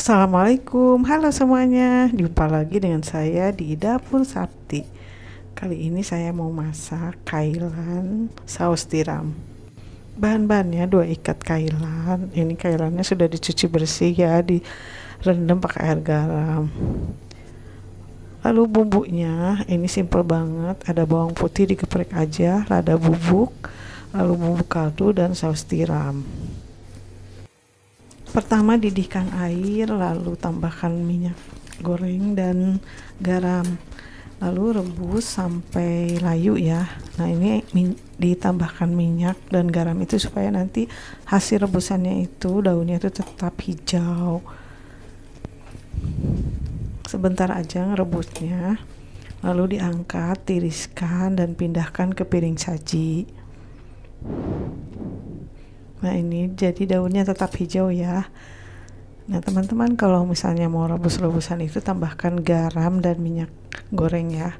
Assalamualaikum, halo semuanya. Jumpa lagi dengan saya di dapur Sapti. Kali ini saya mau masak kailan saus tiram. Bahan-bahannya dua ikat kailan. Ini kailannya sudah dicuci bersih ya, direndam pakai air garam. Lalu bumbunya ini simple banget, ada bawang putih dikeprek aja, lada bubuk, lalu bumbu kaldu dan saus tiram pertama didihkan air lalu tambahkan minyak goreng dan garam lalu rebus sampai layu ya nah ini ditambahkan minyak dan garam itu supaya nanti hasil rebusannya itu daunnya itu tetap hijau sebentar aja ngerebusnya lalu diangkat tiriskan dan pindahkan ke piring saji Nah ini jadi daunnya tetap hijau ya. Nah teman-teman kalau misalnya mau rebus-rebusan itu tambahkan garam dan minyak goreng ya.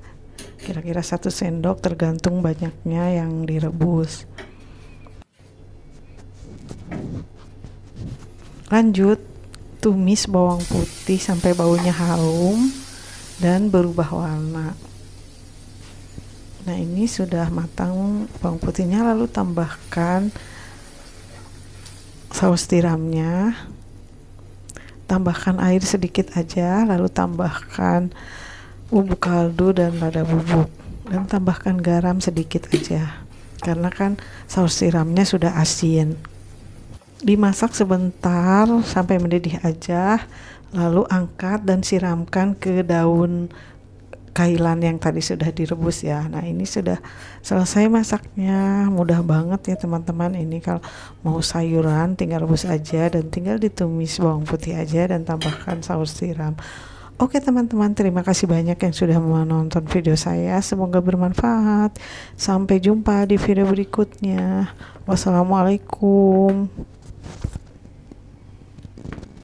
Kira-kira satu sendok tergantung banyaknya yang direbus. Lanjut, tumis bawang putih sampai baunya harum dan berubah warna. Nah, ini sudah matang bawang putihnya lalu tambahkan saus tiramnya tambahkan air sedikit aja lalu tambahkan bubuk kaldu dan lada bubuk dan tambahkan garam sedikit aja karena kan saus tiramnya sudah asin dimasak sebentar sampai mendidih aja lalu angkat dan siramkan ke daun kailan yang tadi sudah direbus ya nah ini sudah selesai masaknya mudah banget ya teman-teman ini kalau mau sayuran tinggal rebus aja dan tinggal ditumis bawang putih aja dan tambahkan saus tiram Oke teman-teman, terima kasih banyak yang sudah menonton video saya. Semoga bermanfaat. Sampai jumpa di video berikutnya. Wassalamualaikum.